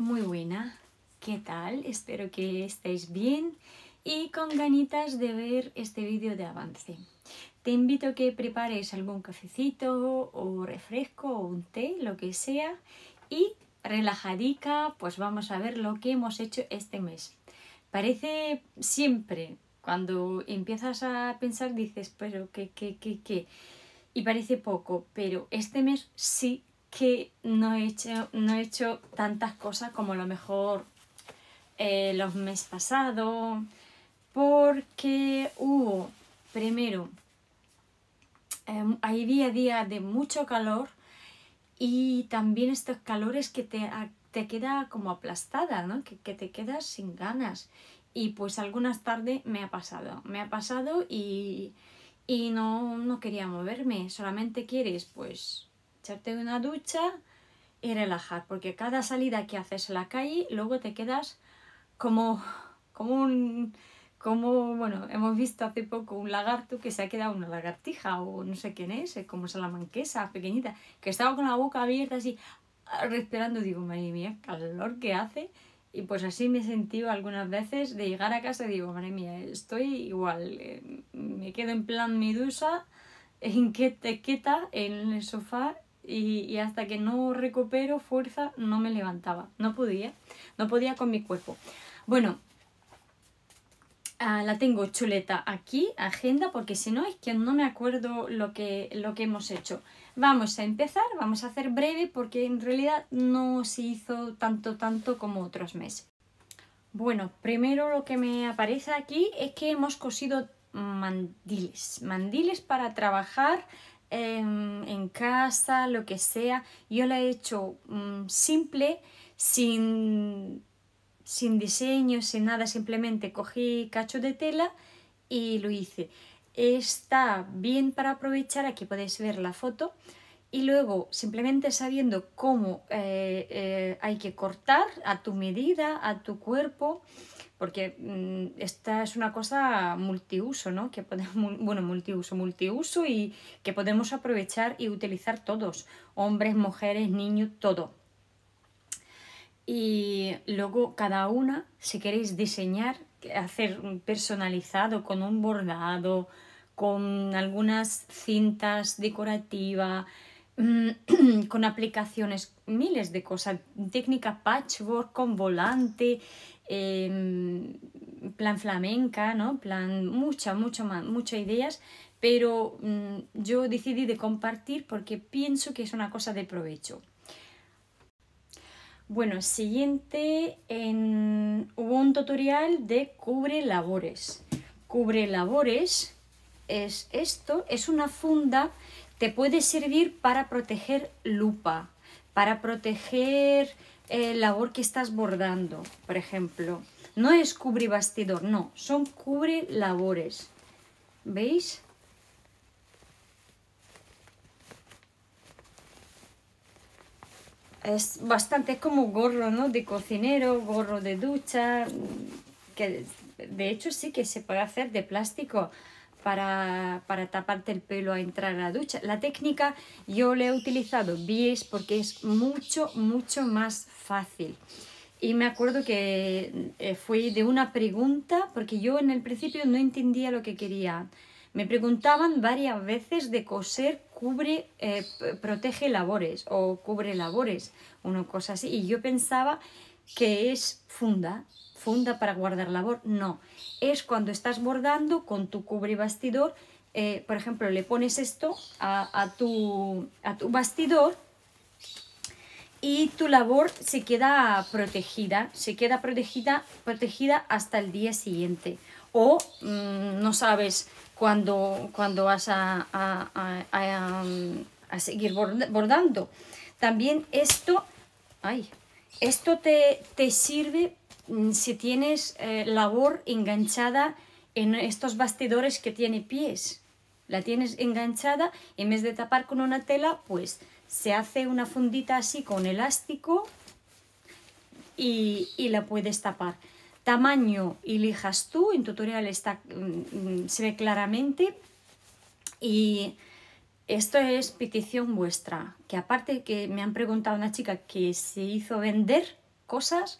muy buena. ¿Qué tal? Espero que estéis bien y con ganitas de ver este vídeo de avance. Te invito a que prepares algún cafecito o refresco o un té, lo que sea, y relajadica, pues vamos a ver lo que hemos hecho este mes. Parece siempre, cuando empiezas a pensar, dices, pero ¿qué, qué, qué, qué? y parece poco, pero este mes sí que no he hecho, tantas cosas como a lo mejor eh, los meses pasados, porque hubo, primero, em, hay día a día de mucho calor y también estos calores que te, te queda como aplastada, ¿no? que, te quedas sin ganas. Y pues algunas tardes me ha pasado, me ha pasado y, no, no quería moverme, solamente quieres pues echarte una ducha y relajar, porque cada salida que haces en la calle, luego te quedas como, como un... Como, bueno, hemos visto hace poco un lagarto que se ha quedado una lagartija o no sé quién es, como salamanquesa, pequeñita, que estaba con la boca abierta así, ah, respirando, digo, madre mía, calor que hace. Y pues así me he sentido algunas veces de llegar a casa digo, madre mía, estoy igual, eh, me quedo en plan medusa, en que te queta en el sofá y, hasta que no recupero fuerza no me levantaba, no podía, no podía con mi cuerpo. Bueno, ah, la tengo chuleta aquí, agenda, porque si no es que no me acuerdo lo que, lo que hemos hecho. Vamos a empezar, vamos a hacer breve porque en realidad no se hizo tanto, tanto como otros meses. Bueno, primero lo que me aparece aquí es que hemos cosido mandiles, mandiles para trabajar en, casa, lo que sea. Yo la he hecho mm, simple, sin, sin diseño, sin nada, simplemente cogí cacho de tela y lo hice. Está bien para aprovechar, aquí podéis ver la foto, y luego simplemente sabiendo cómo eh, eh, hay que cortar a tu medida, a tu cuerpo, porque mm, esta es una cosa multiuso, ¿no? Que podemos, bueno, multiuso, multiuso y que podemos aprovechar y utilizar todos, hombres, mujeres, niños, todo. Y luego cada una, si queréis diseñar, hacer personalizado con un bordado, con algunas cintas decorativas, mm, con aplicaciones, miles de cosas, técnica patchwork, con volante, Em, plan flamenca, ¿no? Plan mucha más muchas ideas, pero mm, yo decidí de compartir porque pienso que es una cosa de provecho. Bueno, siguiente, en, hubo un tutorial de cubre labores. Cubre labores es esto, es una funda, te puede servir para proteger lupa, para proteger eh, labor que estás bordando, por ejemplo. No es cubre bastidor, no, son cubre labores. ¿Veis? Es bastante como gorro, ¿no? De cocinero, gorro de ducha, que de hecho sí que se puede hacer de plástico para, taparte el pelo a entrar a la ducha. La técnica yo le he utilizado bies porque es mucho, mucho más fácil. Y me acuerdo que eh, fue de una pregunta, porque yo en el principio no entendía lo que quería. Me preguntaban varias veces de coser cubre, eh, protege labores o cubre labores, una cosa así. Y yo pensaba que es funda, funda para guardar labor, no. Es cuando estás bordando con tu cubre bastidor, eh, por ejemplo, le pones esto a, tu, a tu bastidor y tu labor se queda protegida, se queda protegida, protegida hasta el día siguiente. O mm, no sabes cuándo cuando vas a, a, seguir bordando. También esto, ay, esto te, te sirve Mm, si tienes eh, labor enganchada en estos bastidores que tiene pies. La tienes enganchada, en vez de tapar con una tela, pues se hace una fundita así con elástico y, la puedes tapar. Tamaño elijas tú, en tutorial está, mm, mm, se ve claramente y esto es petición vuestra, que aparte que me han preguntado una chica que se hizo vender cosas,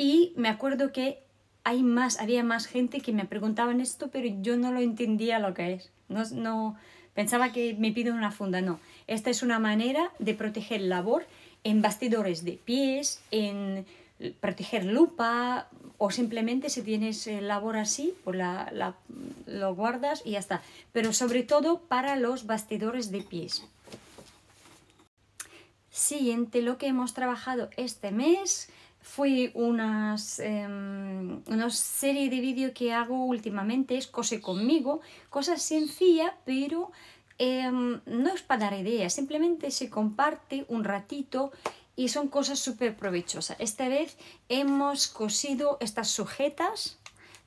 y me acuerdo que hay más, había más gente que me preguntaban esto, pero yo no lo entendía lo que es. No, no pensaba que me piden una funda, no. Esta es una manera de proteger labor en bastidores de pies, en proteger lupa o simplemente si tienes labor así, pues lo guardas y ya está. Pero sobre todo para los bastidores de pies. Siguiente, lo que hemos trabajado este mes fue unas, em, una serie de vídeos que hago últimamente, es cose conmigo, cosas sencilla pero em, no es para dar ideas, simplemente se comparte un ratito y son cosas súper provechosas. Esta vez hemos cosido estas sujetas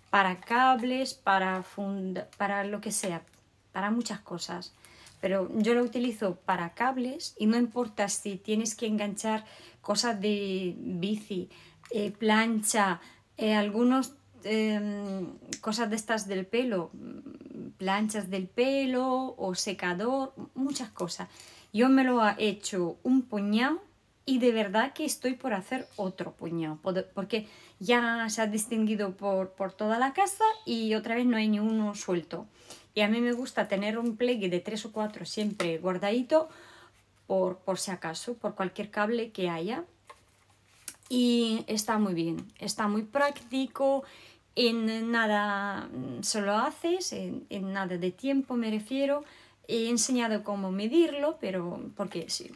para cables, para, funda, para lo que sea, para muchas cosas. Pero yo lo utilizo para cables y no importa si tienes que enganchar cosas de bici, eh, plancha, algunas eh, algunos em, cosas de estas del pelo, mm, planchas del pelo o secador, muchas cosas. Yo me lo he hecho un puñado y de verdad que estoy por hacer otro puñado, porque ya se ha distinguido por, toda la casa y otra vez no hay ni uno suelto. Y a mí me gusta tener un plegue de tres o cuatro siempre guardadito por, si acaso, por cualquier cable que haya. Y está muy bien, está muy práctico, en nada mm, solo haces, en, nada de tiempo me refiero. He enseñado cómo medirlo, pero porque, si,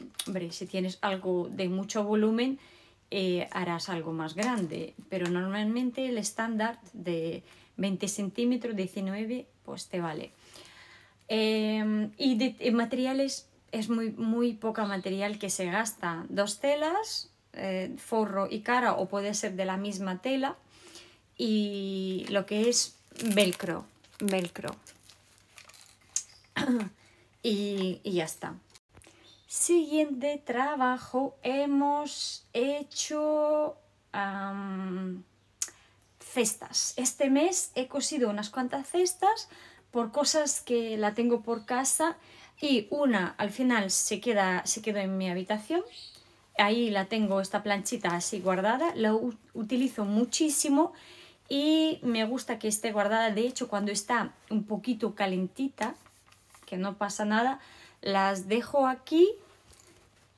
si tienes algo de mucho volumen, eh, harás algo más grande. Pero normalmente el estándar de 20 centímetros, 19, pues te vale. Em, y de materiales es muy, muy poca material que se gasta. Dos telas, eh, forro y cara, o puede ser de la misma tela, y lo que es velcro, velcro. y, ya está. Siguiente trabajo, hemos hecho cestas. Este mes he cosido unas cuantas cestas por cosas que la tengo por casa y una al final se, queda, se quedó en mi habitación. Ahí la tengo, esta planchita así guardada, la utilizo muchísimo y me gusta que esté guardada. De hecho, cuando está un poquito calentita, que no pasa nada, las dejo aquí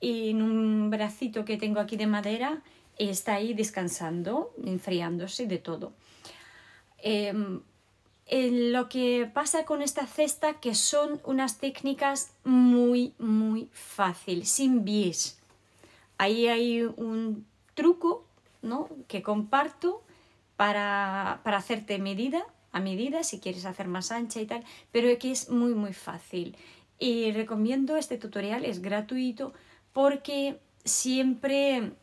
en un bracito que tengo aquí de madera está ahí descansando, enfriándose de todo. Em, lo que pasa con esta cesta que son unas técnicas muy, muy fácil, sin bies. Ahí hay un truco ¿no? que comparto para, para hacerte medida, a medida, si quieres hacer más ancha y tal, pero que es muy, muy fácil. Y recomiendo este tutorial, es gratuito, porque siempre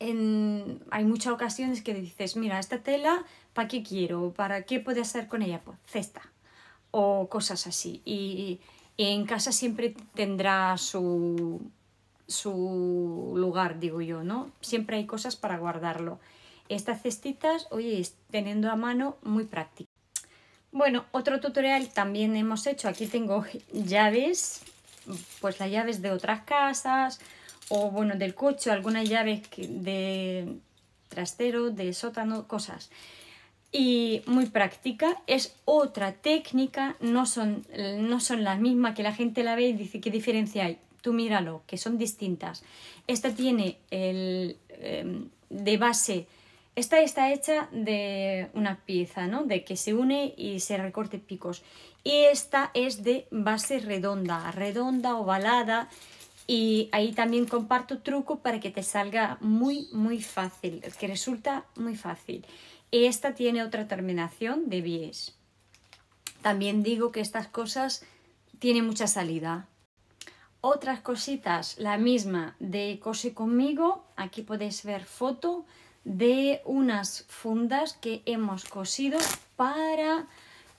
hay muchas ocasiones que dices, mira, esta tela ¿para qué quiero? ¿Para qué puedo hacer con ella? Pues cesta o cosas así. Y, en casa siempre tendrá su, su lugar, digo yo, ¿no? Siempre hay cosas para guardarlo. Estas cestitas, oye, teniendo a mano, muy prácticas. Bueno, otro tutorial también hemos hecho. Aquí tengo llaves, pues las llaves de otras casas o, bueno, del coche, algunas llaves de trastero, de sótano, cosas y muy práctica. Es otra técnica, no son, no son las mismas que la gente la ve y dice qué diferencia hay. Tú míralo, que son distintas. Esta tiene el, em, de base, esta está hecha de una pieza, ¿no? De que se une y se recorte picos. Y esta es de base redonda, redonda, ovalada. Y ahí también comparto truco para que te salga muy, muy fácil, que resulta muy fácil esta tiene otra terminación de bies. También digo que estas cosas tienen mucha salida. Otras cositas, la misma de Cose conmigo, aquí podéis ver foto de unas fundas que hemos cosido para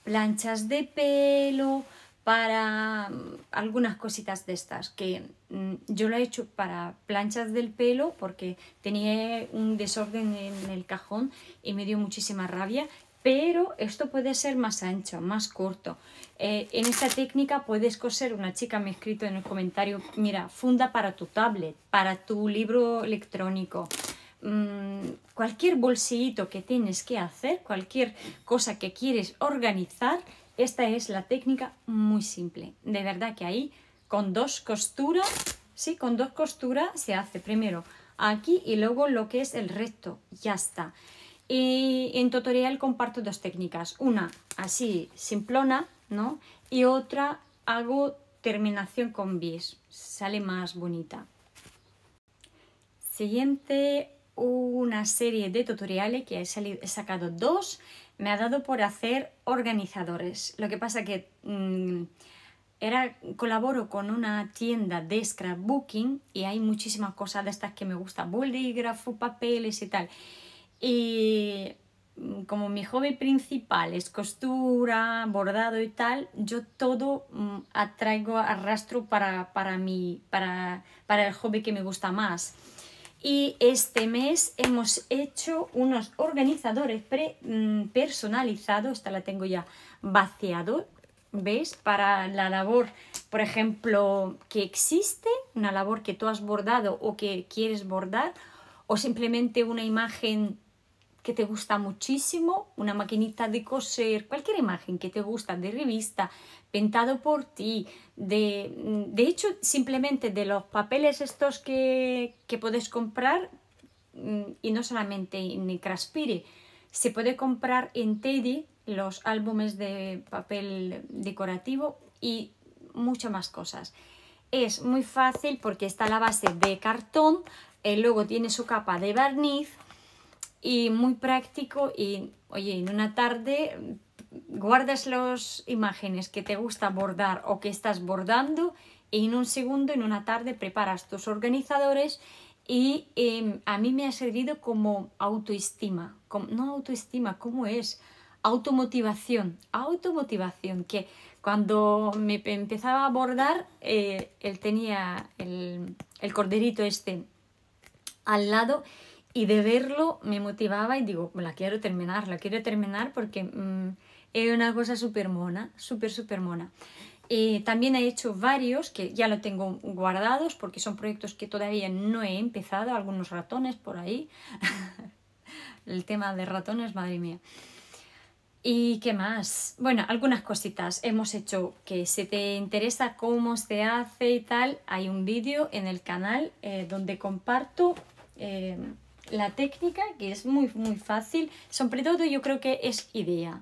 planchas de pelo, para mm, algunas cositas de estas, que mm, yo lo he hecho para planchas del pelo porque tenía un desorden en el cajón y me dio muchísima rabia, pero esto puede ser más ancho, más corto. Eh, en esta técnica puedes coser, una chica me ha escrito en el comentario, mira, funda para tu tablet, para tu libro electrónico, mm, cualquier bolsillito que tienes que hacer, cualquier cosa que quieres organizar, esta es la técnica muy simple. De verdad que ahí con dos costuras, sí, con dos costuras se hace primero aquí y luego lo que es el resto Ya está. Y en tutorial comparto dos técnicas. Una así simplona, ¿no? Y otra hago terminación con bis. Sale más bonita. Siguiente, una serie de tutoriales que he sacado dos me ha dado por hacer organizadores. Lo que pasa que mm, era, colaboro con una tienda de scrapbooking y hay muchísimas cosas de estas que me gustan, bolígrafo, papeles y tal. Y mm, como mi hobby principal es costura, bordado y tal, yo todo mm, atraigo, arrastro para, para, para, para el hobby que me gusta más. Y este mes hemos hecho unos organizadores pre mm, personalizados, esta la tengo ya vaciado, ¿veis? Para la labor, por ejemplo, que existe, una labor que tú has bordado o que quieres bordar, o simplemente una imagen que te gusta muchísimo, una maquinita de coser, cualquier imagen que te gusta de revista, pintado por ti, de, mm, de hecho simplemente de los papeles estos que, puedes comprar, mm, y no solamente en Craspire, se puede comprar en Teddy los álbumes de papel decorativo y muchas más cosas. Es muy fácil porque está la base de cartón, eh, luego tiene su capa de barniz, y muy práctico y, oye, en una tarde guardas las imágenes que te gusta bordar o que estás bordando y en un segundo, en una tarde, preparas tus organizadores y em, a mí me ha servido como autoestima, como, no autoestima, ¿cómo es? Automotivación, automotivación, que cuando me empezaba a bordar, eh, él tenía el, el corderito este al lado y de verlo me motivaba y digo, la quiero terminar, la quiero terminar porque mm, es una cosa súper mona, súper, súper mona. también he hecho varios que ya lo tengo guardados porque son proyectos que todavía no he empezado, algunos ratones por ahí. El tema de ratones, madre mía. ¿Y qué más? Bueno, algunas cositas hemos hecho que si te interesa cómo se hace y tal, hay un vídeo en el canal eh, donde comparto eh, la técnica, que es muy, muy fácil. Sobre todo yo creo que es idea.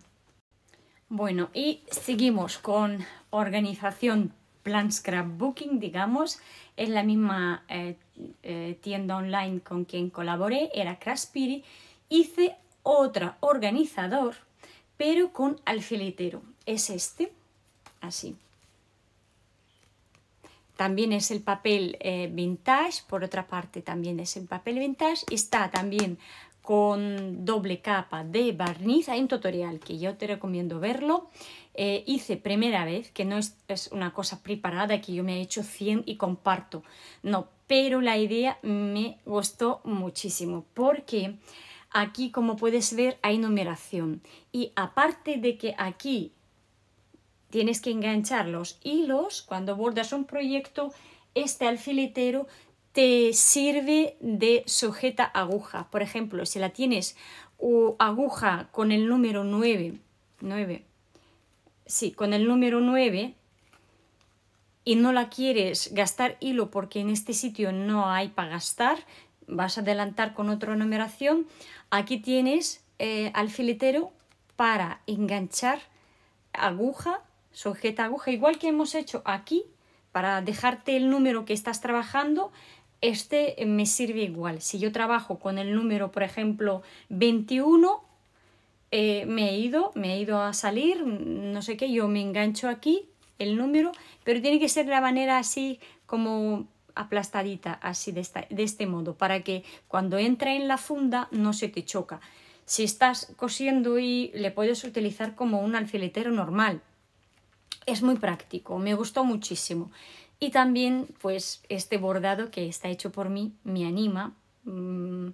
Bueno, y seguimos con organización plan scrapbooking, digamos. Es la misma eh, eh, tienda online con quien colaboré, era Craspiri. Hice otra organizador, pero con alfiletero. Es este, así también es el papel eh, vintage, por otra parte también es el papel vintage, está también con doble capa de barniz, hay un tutorial que yo te recomiendo verlo, eh, hice primera vez, que no es, es, una cosa preparada que yo me he hecho 100 y comparto, no, pero la idea me gustó muchísimo porque aquí como puedes ver hay numeración y aparte de que aquí Tienes que enganchar los hilos. Cuando bordas un proyecto, este alfiletero te sirve de sujeta aguja. Por ejemplo, si la tienes o aguja con el número 9, 9, sí, con el número 9 y no la quieres gastar hilo porque en este sitio no hay para gastar, vas a adelantar con otra numeración. Aquí tienes eh, alfiletero para enganchar aguja sujeta aguja, igual que hemos hecho aquí, para dejarte el número que estás trabajando, este me sirve igual. Si yo trabajo con el número, por ejemplo, 21, eh, me he ido, me he ido a salir, no sé qué, yo me engancho aquí el número, pero tiene que ser de la manera así como aplastadita, así de, de este modo, para que cuando entra en la funda no se te choca. Si estás cosiendo y le puedes utilizar como un alfiletero normal, es muy práctico, me gustó muchísimo. Y también, pues, este bordado que está hecho por mí me anima. Mm,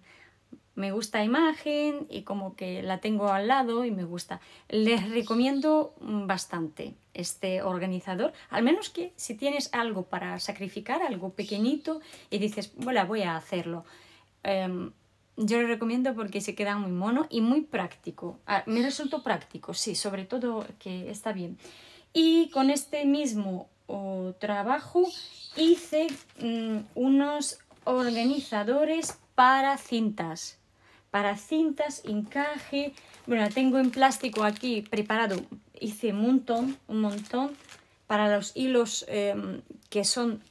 me gusta la imagen y como que la tengo al lado y me gusta. Les recomiendo bastante este organizador, al menos que si tienes algo para sacrificar, algo pequeñito, y dices, bueno, voy a hacerlo. Em, yo lo recomiendo porque se queda muy mono y muy práctico. Ah, me resultó práctico, sí, sobre todo que está bien. Y con este mismo trabajo hice mm, unos organizadores para cintas, para cintas, encaje. Bueno, tengo en plástico aquí preparado, hice un montón, un montón para los hilos em, que son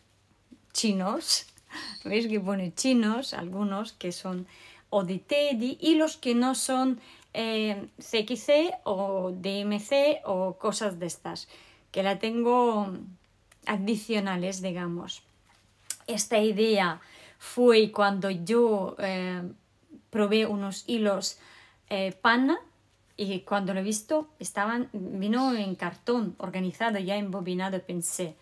chinos. ¿Veis que pone chinos? Algunos que son o de teddy y los que no son CXC eh, o DMC o cosas de estas, que la tengo adicionales, digamos. Esta idea fue cuando yo eh, probé unos hilos eh, pana y cuando lo he visto estaban, vino en cartón organizado, ya embobinado, pensé,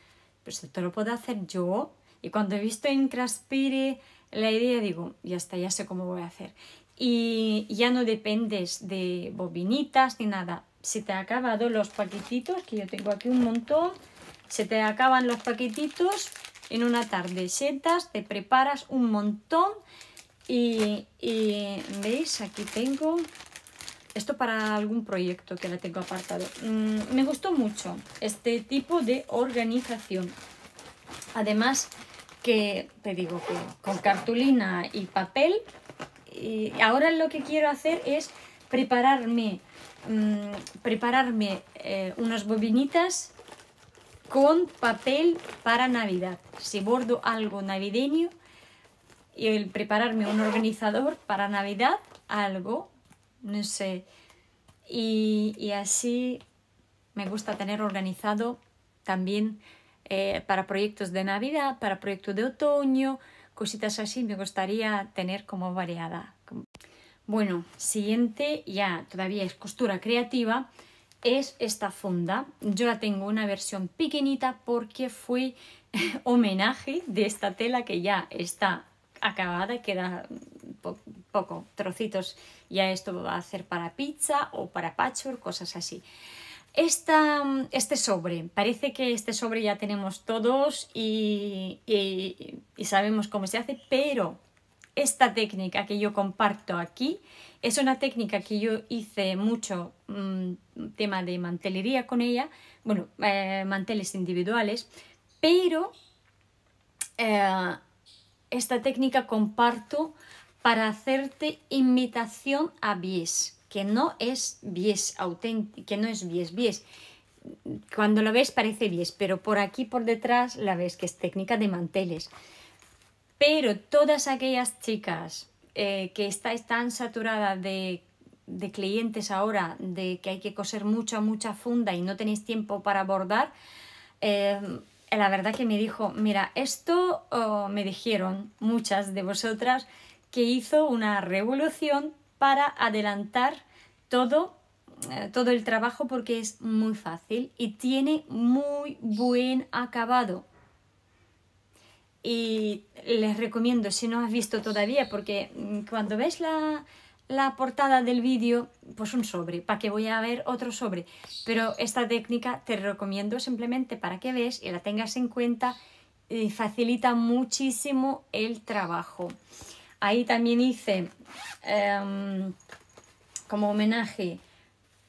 pero esto lo puedo hacer yo. Y cuando he visto en Craspire la idea, digo, ya está, ya sé cómo voy a hacer y ya no dependes de bobinitas ni nada. Se te acaban acabado los paquetitos, que yo tengo aquí un montón, se te acaban los paquetitos en una tarde. Setas, te preparas un montón y, veis, aquí tengo esto para algún proyecto que la tengo apartado. Mm, me gustó mucho este tipo de organización. Además que te digo que con cartulina y papel ahora lo que quiero hacer es prepararme, mm, eh, unas bobinitas con papel para Navidad. Si bordo algo navideño, y el prepararme un organizador para Navidad, algo, no sé. Y, así me gusta tener organizado también eh, para proyectos de Navidad, para proyectos de otoño, cositas así me gustaría tener como variada. Bueno, siguiente ya, todavía es costura creativa, es esta funda. Yo la tengo una versión pequeñita porque fue homenaje de esta tela que ya está acabada, queda poco trocitos. Ya esto va a hacer para pizza o para pachor, cosas así. Esta, este sobre, parece que este sobre ya tenemos todos y, sabemos cómo se hace, pero esta técnica que yo comparto aquí es una técnica que yo hice mucho mm, tema de mantelería con ella, bueno, eh, manteles individuales, pero eh, esta técnica comparto para hacerte invitación a bies que no es bies auténtico, que no es bies, Cuando lo ves parece bies, pero por aquí por detrás la ves que es técnica de manteles. Pero todas aquellas chicas eh, que estáis tan saturadas de, clientes ahora, de que hay que coser mucha, mucha funda y no tenéis tiempo para bordar, eh, la verdad que me dijo, mira, esto oh, me dijeron muchas de vosotras que hizo una revolución para adelantar todo, eh, todo el trabajo porque es muy fácil y tiene muy buen acabado. Y les recomiendo, si no has visto todavía, porque mm, cuando ves la, la portada del vídeo, pues un sobre, para que voy a ver otro sobre. Pero esta técnica te recomiendo simplemente para que veas y la tengas en cuenta, y facilita muchísimo el trabajo. Ahí también hice em, como homenaje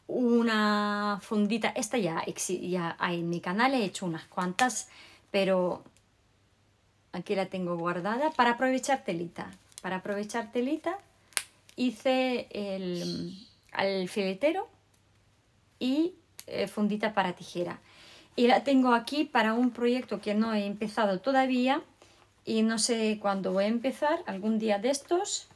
una fundita. Esta ya, hay en mi canal, he hecho unas cuantas, pero aquí la tengo guardada para aprovechar telita. Para aprovechar telita hice el, alfiletero y eh, fundita para tijera. Y la tengo aquí para un proyecto que no he empezado todavía, y no sé cuándo voy a empezar, algún día de estos.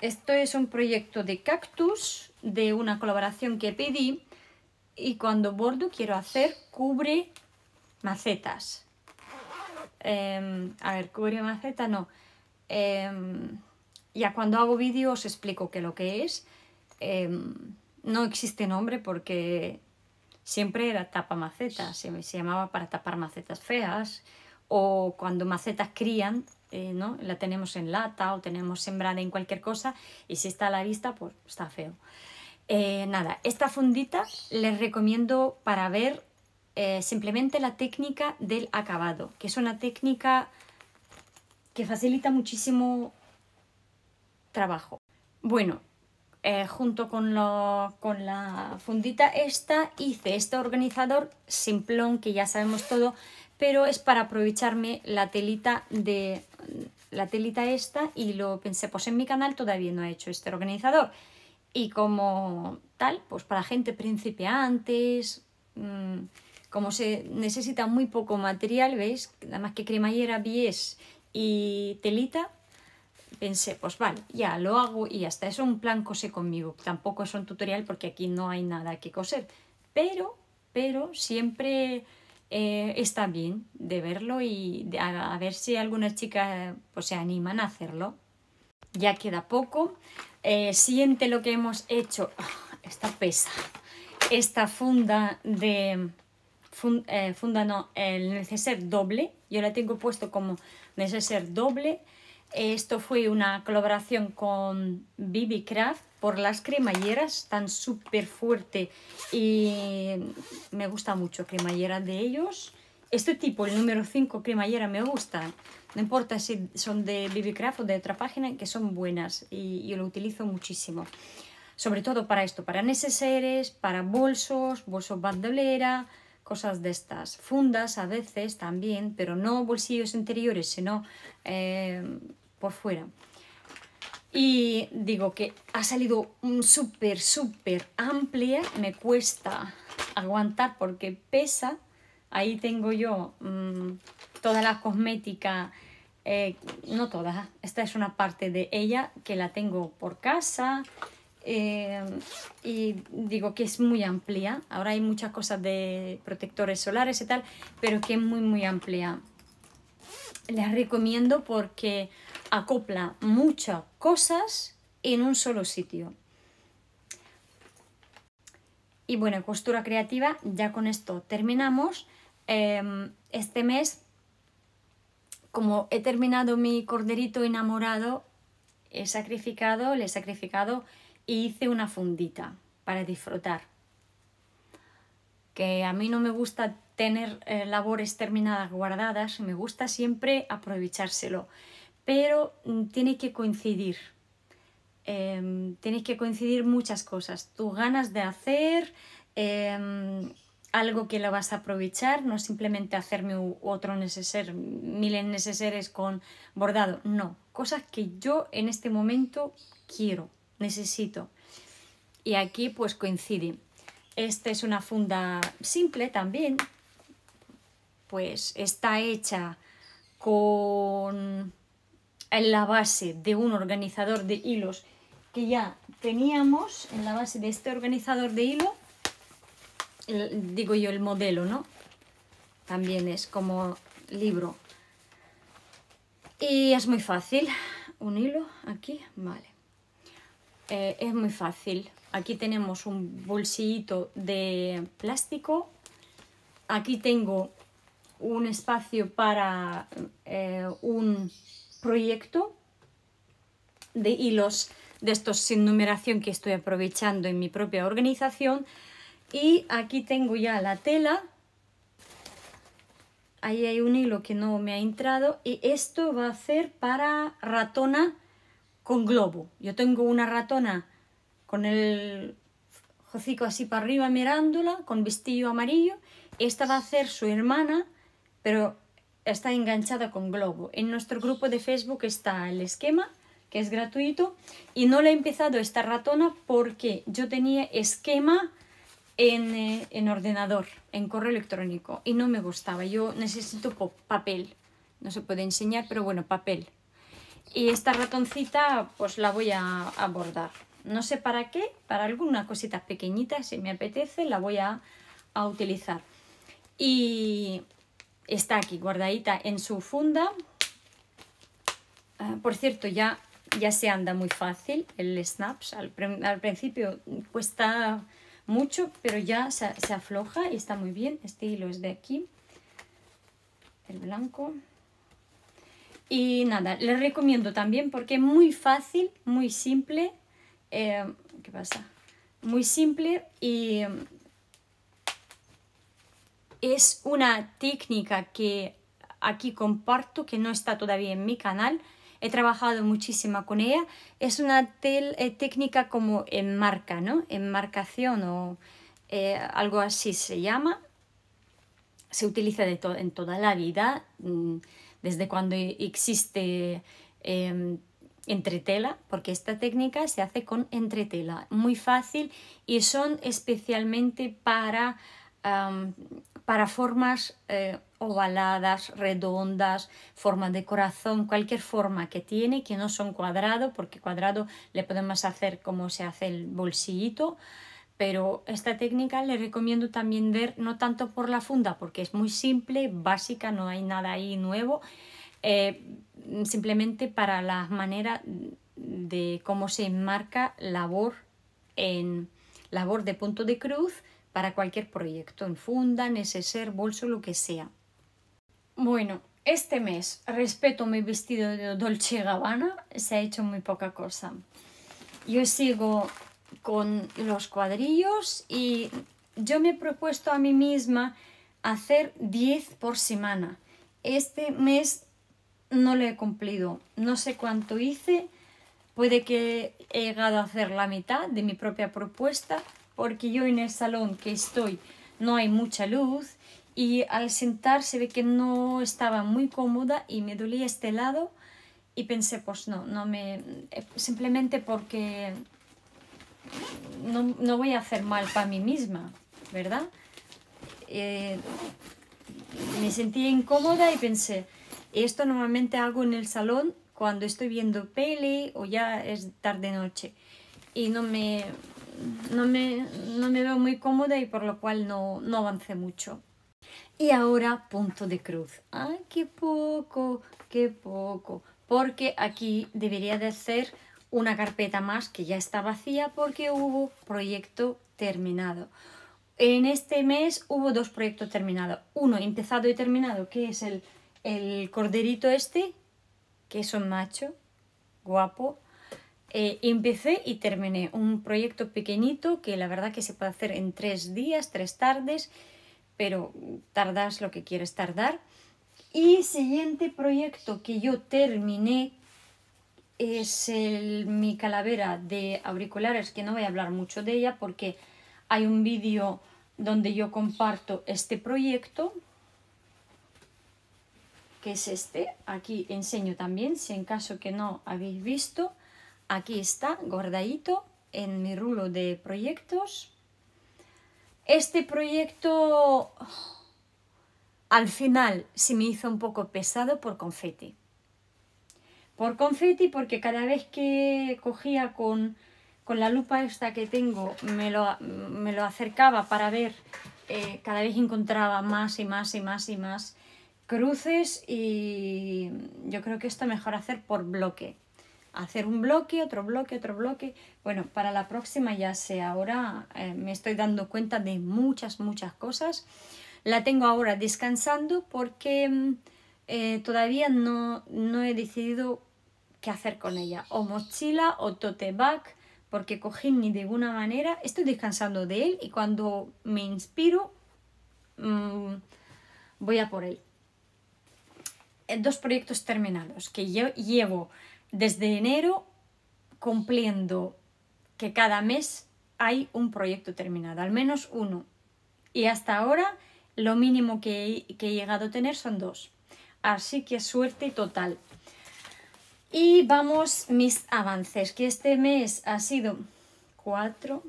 Esto es un proyecto de cactus, de una colaboración que pedí y cuando bordo quiero hacer cubre macetas. Em, a ver, cubre maceta no. Em, ya cuando hago vídeo os explico qué lo que es. Em, no existe nombre porque siempre era tapa macetas, se, se llamaba para tapar macetas feas o cuando macetas crían, eh, ¿no? la tenemos en lata o tenemos sembrada en cualquier cosa y si está a la vista, pues está feo. Eh, nada, esta fundita les recomiendo para ver eh, simplemente la técnica del acabado, que es una técnica que facilita muchísimo trabajo. Bueno, junto con, con, la fundita esta hice este organizador simplón que ya sabemos todo, pero es para aprovecharme la telita de la telita esta y lo pensé, pues en mi canal todavía no he hecho este organizador. Y como tal, pues para gente principiantes, mm, como se necesita muy poco material, ¿veis? Nada más que cremallera, bies y telita, pensé, pues vale, ya lo hago y hasta es un plan cosé conmigo. Tampoco es un tutorial porque aquí no hay nada que coser. Pero, pero siempre eh, está bien de verlo y de, a, ver si algunas chicas pues, se animan a hacerlo. Ya queda poco. Eh, siente lo que hemos hecho. esta pesa. Esta funda de... Eh, funda no, el neceser doble. Yo la tengo puesto como neceser doble. Esto fue una colaboración con Bibi Craft por las cremalleras, están súper fuerte y me gusta mucho cremallera de ellos. Este tipo, el número 5 cremallera, me gusta. No importa si son de Vivicraft o de otra página, que son buenas y yo lo utilizo muchísimo. Sobre todo para esto, para neceseres, para bolsos, bolsos bandolera, cosas de estas. Fundas a veces también, pero no bolsillos interiores, sino eh, por fuera. Y digo que ha salido súper, súper amplia. Me cuesta aguantar porque pesa. Ahí tengo yo todas mm, toda la cosmética, eh, no todas, esta es una parte de ella que la tengo por casa. Eh, y digo que es muy amplia. Ahora hay muchas cosas de protectores solares y tal, pero que es muy, muy amplia les recomiendo porque acopla muchas cosas en un solo sitio. Y bueno, costura creativa, ya con esto terminamos. Em, este mes, como he terminado mi corderito enamorado, he sacrificado, le he sacrificado y hice una fundita para disfrutar. Que a mí no me gusta tener eh, labores terminadas guardadas, me gusta siempre aprovechárselo, pero mm, tiene que coincidir, em, tiene que coincidir muchas cosas, tus ganas de hacer, em, algo que lo vas a aprovechar, no simplemente hacerme otro neceser, miles neceseres con bordado, no, cosas que yo en este momento quiero, necesito. Y aquí pues coincide. Esta es una funda simple también, pues está hecha con en la base de un organizador de hilos que ya teníamos, en la base de este organizador de hilo, digo yo el modelo, ¿no? También es como libro. Y es muy fácil. Un hilo aquí, vale. Eh, es muy fácil. Aquí tenemos un bolsillito de plástico. Aquí tengo un espacio para eh, un proyecto de hilos de estos sin numeración que estoy aprovechando en mi propia organización. Y aquí tengo ya la tela. Ahí hay un hilo que no me ha entrado y esto va a ser para ratona con globo. Yo tengo una ratona con el hocico así para arriba mirándola, con vestido amarillo. Esta va a ser su hermana pero está enganchada con Globo. En nuestro grupo de Facebook está el esquema, que es gratuito, y no le he empezado esta ratona porque yo tenía esquema en, eh, ordenador, en correo electrónico, y no me gustaba. Yo necesito papel. No se puede enseñar, pero bueno, papel. Y esta ratoncita pues la voy a abordar. No sé para qué, para alguna cosita pequeñita, si me apetece, la voy a, a utilizar. Y está aquí guardadita en su funda. Ah, por cierto, ya, ya se anda muy fácil el snaps. Al, principio cuesta mucho, pero ya se, afloja y está muy bien. Este hilo es de aquí, el blanco. Y nada, les recomiendo también porque es muy fácil, muy simple. Eh, ¿Qué pasa? Muy simple y es una técnica que aquí comparto, que no está todavía en mi canal. He trabajado muchísimo con ella. Es una eh, técnica como enmarca, ¿no? Enmarcación o eh, algo así se llama. Se utiliza de en toda la vida, mm, desde cuando e-, existe em, entretela, porque esta técnica se hace con entretela, muy fácil y son especialmente para para formas eh, ovaladas, redondas, formas de corazón, cualquier forma que tiene, que no son cuadrado, porque cuadrado le podemos hacer como se hace el bolsillito, pero esta técnica le recomiendo también ver no tanto por la funda, porque es muy simple, básica, no hay nada ahí nuevo, eh, simplemente para la manera de cómo se enmarca labor en labor de punto de cruz para cualquier proyecto, en funda, ser bolso, lo que sea. Bueno, este mes, respeto mi vestido de Dolce Gabbana, se ha hecho muy poca cosa. Yo sigo con los cuadrillos y yo me he propuesto a mí misma hacer 10 por semana. Este mes no lo he cumplido. No sé cuánto hice. Puede que he llegado a hacer la mitad de mi propia propuesta porque yo en el salón que estoy no hay mucha luz y al sentar se ve que no estaba muy cómoda y me dolía este lado y pensé pues no, no me eh, simplemente porque no, voy a hacer mal para mí misma, ¿verdad? Eh, me sentí incómoda y pensé, esto normalmente hago en el salón cuando estoy viendo peli o ya es tarde noche y no me no me, veo muy cómoda y por lo cual no, no avancé mucho. Y ahora punto de cruz. ¡Ay, qué poco! ¡Qué poco! Porque aquí debería de ser una carpeta más que ya está vacía porque hubo proyecto terminado. En este mes hubo dos proyectos terminados. Uno empezado y terminado, que es el, el corderito este, que es un macho, guapo, eh, empecé y terminé un proyecto pequeñito que la verdad que se puede hacer en tres días, tres tardes, pero tardas lo que quieres tardar. Y siguiente proyecto que yo terminé es mi calavera de auriculares, que no voy a hablar mucho de ella porque hay un vídeo donde yo comparto este proyecto, que es este. Aquí enseño también, si en caso que no habéis visto. Aquí está, gordadito en mi rulo de proyectos. Este proyecto al final se me hizo un poco pesado por confeti. Por confeti porque cada vez que cogía con, la lupa esta que tengo, me lo, acercaba para ver, eh, cada vez encontraba más y más y más y más cruces y yo creo que esto mejor hacer por bloque hacer un bloque, otro bloque, otro bloque. Bueno, para la próxima ya sé, ahora eh, me estoy dando cuenta de muchas, muchas cosas. La tengo ahora descansando porque mm, eh, todavía no, he decidido qué hacer con ella. O mochila o tote bag, porque cogí ni de una manera. Estoy descansando de él y cuando me inspiro mm, voy a por él. Eh, dos proyectos terminados que yo llevo desde enero cumpliendo que cada mes hay un proyecto terminado, al menos uno. Y hasta ahora lo mínimo que he, llegado a tener son dos. Así que suerte total. Y vamos mis avances, que este mes ha sido cuatro.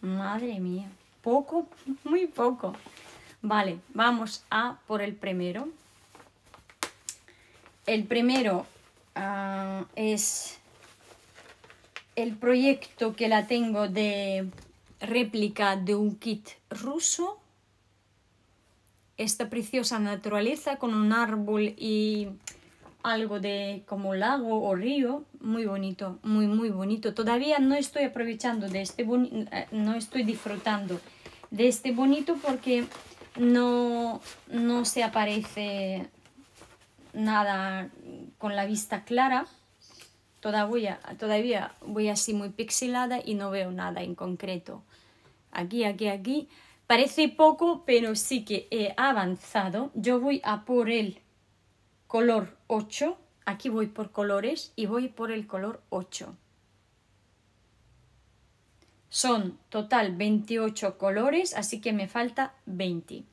Madre mía, poco, muy poco. Vale, vamos a por el primero. El primero Ah, es el proyecto que la tengo de réplica de un kit ruso. Esta preciosa naturaleza con un árbol y algo de como lago o río, muy bonito, muy muy bonito. Todavía no estoy aprovechando de este eh, no estoy disfrutando de este bonito porque no no se aparece nada con la vista clara, todavía, todavía voy así muy pixelada y no veo nada en concreto. Aquí, aquí, aquí. Parece poco, pero sí que he avanzado. Yo voy a por el color 8. Aquí voy por colores y voy por el color 8. Son total 28 colores, así que me falta 20.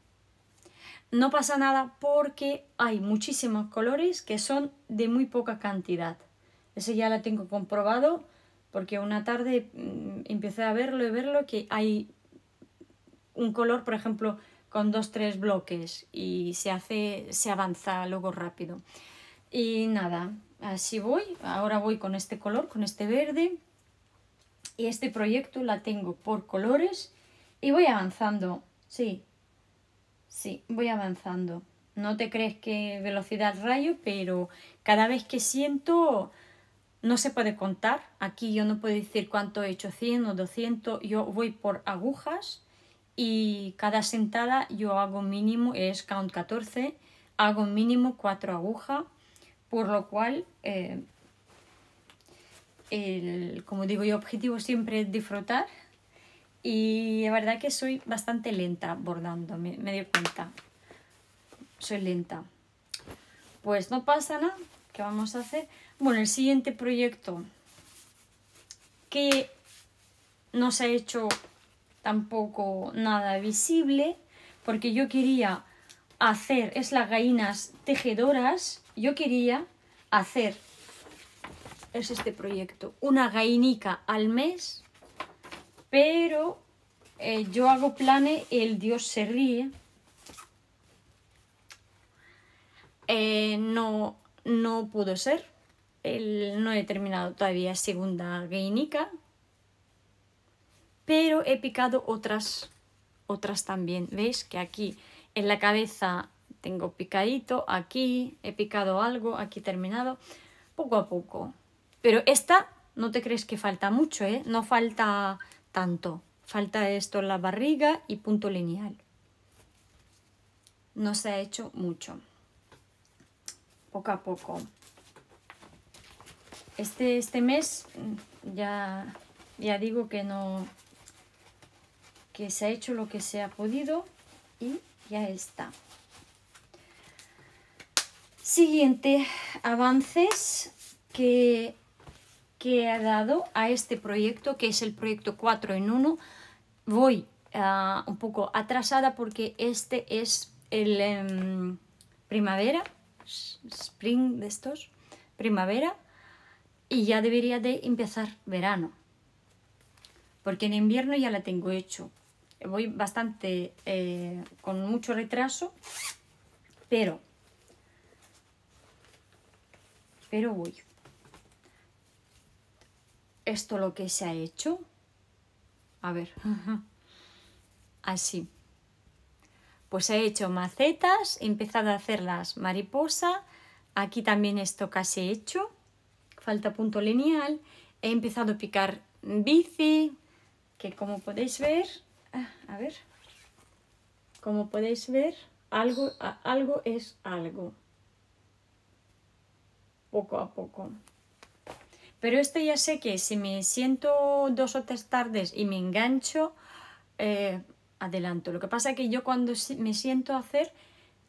No pasa nada porque hay muchísimos colores que son de muy poca cantidad. Ese ya la tengo comprobado porque una tarde mm, empecé a verlo y verlo que hay un color, por ejemplo, con dos, tres bloques y se hace, se avanza luego rápido. Y nada, así voy. Ahora voy con este color, con este verde. Y este proyecto la tengo por colores y voy avanzando. Sí, Sí, voy avanzando. No te crees que velocidad rayo, pero cada vez que siento no se puede contar. Aquí yo no puedo decir cuánto he hecho, 100 o 200. Yo voy por agujas y cada sentada yo hago mínimo, es count 14, hago mínimo 4 agujas, por lo cual, eh, el, como digo, yo objetivo siempre es disfrutar y la verdad que soy bastante lenta bordando, me, me cuenta. Soy lenta. Pues no pasa nada. ¿Qué vamos a hacer? Bueno, el siguiente proyecto que no se ha hecho tampoco nada visible porque yo quería hacer, es las gallinas tejedoras, yo quería hacer, es este proyecto, una gallinica al mes pero eh, yo hago planes, el Dios se ríe. Eh, no, no pudo ser. no he terminado todavía segunda guinica. Pero he picado otras, otras también. ¿Veis? Que aquí en la cabeza tengo picadito, aquí he picado algo, aquí he terminado. Poco a poco. Pero esta, no te crees que falta mucho, ¿eh? No falta tanto. Falta esto en la barriga y punto lineal. No se ha hecho mucho. Poco a poco. Este, este mes mm, ya, ya digo que no que se ha hecho lo que se ha podido y ya está. Siguiente, avances que que he dado a este proyecto, que es el proyecto 4 en 1. Voy ah, un poco atrasada porque este es el em, primavera, spring de estos, primavera, y ya debería de empezar verano. Porque en invierno ya la tengo hecho. Voy bastante eh, con mucho retraso, pero pero voy esto lo que se ha hecho? A ver, así. Pues he hecho macetas, he empezado a hacerlas mariposa, aquí también esto casi hecho, falta punto lineal, he empezado a picar bici, que como podéis ver, a ver, como podéis ver, algo, algo es algo, poco a poco. Pero esto ya sé que si me siento dos o tres tardes y me engancho, eh, adelanto. Lo que pasa es que yo cuando me siento a hacer,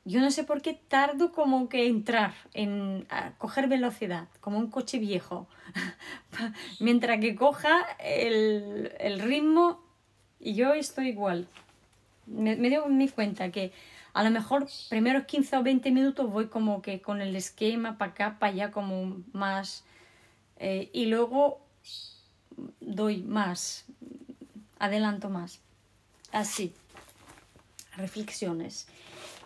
yo no sé por qué tardo como que entrar, en coger velocidad, como un coche viejo. Mientras que coja el, el, ritmo, y yo estoy igual. Me, me doy mi cuenta que a lo mejor primeros 15 o 20 minutos voy como que con el esquema para acá, para allá, como más eh, y luego doy más, adelanto más. Así, reflexiones.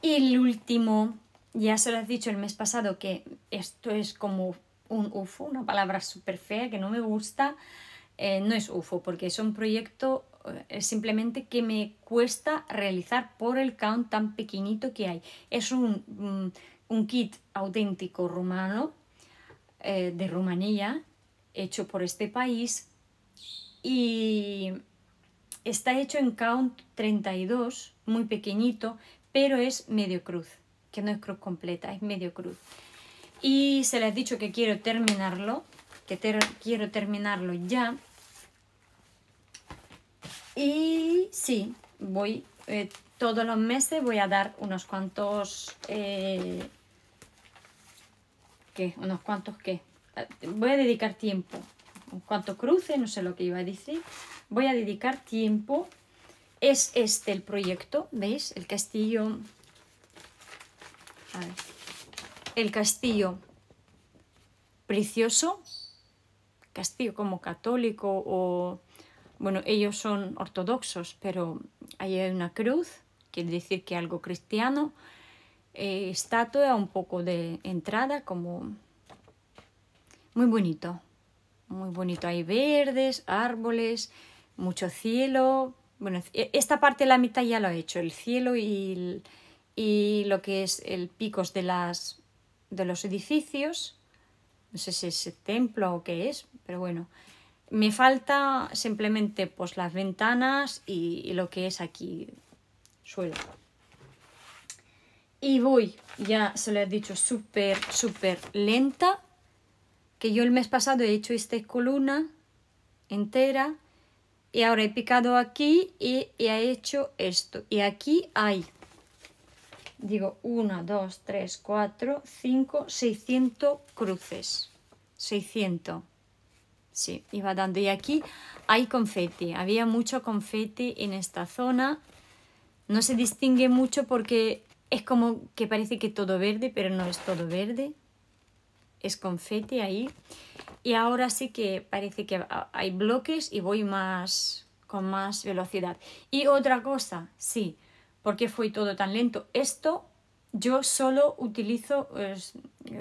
Y el último, ya se lo has dicho el mes pasado que esto es como un UFO, una palabra súper fea que no me gusta. Eh, no es UFO porque es un proyecto eh, simplemente que me cuesta realizar por el count tan pequeñito que hay. Es un, mm, un kit auténtico romano eh, de Rumanía, hecho por este país, y está hecho en count 32, muy pequeñito, pero es medio cruz, que no es cruz completa, es medio cruz. Y se les ha dicho que quiero terminarlo, que quiero terminarlo ya. Y sí, voy eh, todos los meses voy a dar unos cuantos eh, unos cuantos que ah, Voy a dedicar tiempo. Un cuanto cruce, no sé lo que iba a decir. Voy a dedicar tiempo. Es este el proyecto, ¿veis? El castillo... El castillo precioso. Castillo como católico o... Bueno, ellos son ortodoxos, pero ahí hay una cruz, quiere decir que algo cristiano eh, estatua, un poco de entrada, como muy bonito, muy bonito. Hay verdes, árboles, mucho cielo. Bueno, e-, esta parte de la mitad ya lo he hecho, el cielo y, lo que es el picos de, las, de los edificios. No sé si es templo o qué es, pero bueno. Me falta simplemente pues las ventanas y lo que es aquí suelo. Y voy, ya se lo he dicho, súper, súper lenta. Que yo el mes pasado he hecho esta columna entera. Y ahora he picado aquí y, he hecho esto. Y aquí hay, digo, 1, 2, 3, 4, 5, 600 cruces. 600. Sí, iba dando. Y aquí hay confeti. Había mucho confeti en esta zona. No se distingue mucho porque es como que parece que todo verde, pero no es todo verde. Es confete ahí. Y ahora sí que parece que hay bloques y voy más con más velocidad. Y otra cosa, sí, porque fue todo tan lento. Esto yo solo utilizo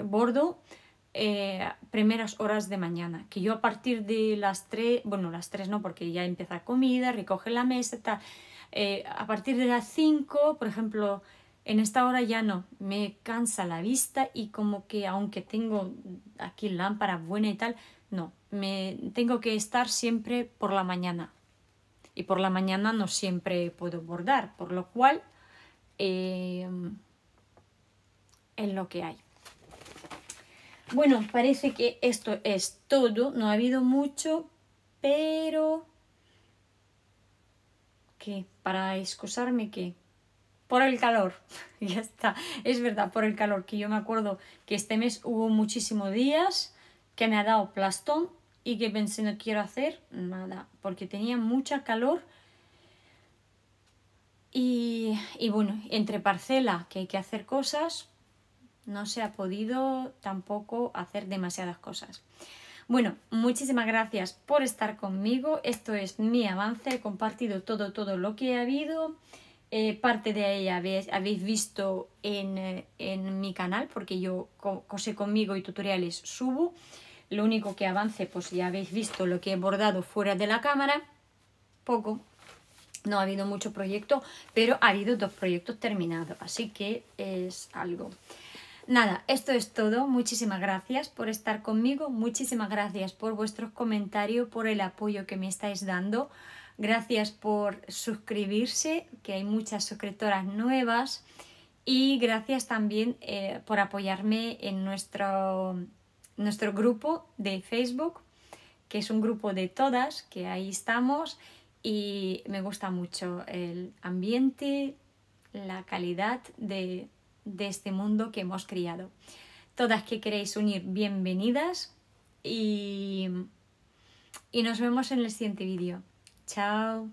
bordo eh, primeras horas de mañana, que yo a partir de las 3, bueno, las 3 no, porque ya empieza comida, recoge la mesa, tal. Eh, a partir de las 5, por ejemplo, en esta hora ya no, me cansa la vista y como que aunque tengo aquí lámpara buena y tal, no, me tengo que estar siempre por la mañana. Y por la mañana no siempre puedo bordar, por lo cual em, es en lo que hay. Bueno, parece que esto es todo, no ha habido mucho, pero... ¿Qué? ¿Para excusarme qué? por el calor. ya está, es verdad, por el calor, que yo me acuerdo que este mes hubo muchísimos días que me ha dado plastón y que pensé no quiero hacer nada, porque tenía mucha calor. Y, y bueno, entre parcela, que hay que hacer cosas, no se ha podido tampoco hacer demasiadas cosas. Bueno, muchísimas gracias por estar conmigo. Esto es mi avance. He compartido todo, todo lo que ha habido. Eh, parte de ella habéis, visto eh, en, mi canal, porque yo cosé conmigo y tutoriales subo. Lo único que avance, pues ya habéis visto lo que he bordado fuera de la cámara. Poco, no ha habido mucho proyecto, pero ha habido dos proyectos terminados, así que es algo. Nada, esto es todo. Muchísimas gracias por estar conmigo, muchísimas gracias por vuestros comentarios, por el apoyo que me estáis dando. Gracias por suscribirse, que hay muchas suscriptoras nuevas. Y gracias también eh, por apoyarme en nuestro, nuestro grupo de Facebook, que es un grupo de todas, que ahí estamos. Y me gusta mucho el ambiente, la calidad de, este mundo que hemos criado. Todas que queréis unir, bienvenidas y, y nos vemos en el siguiente vídeo. Chao.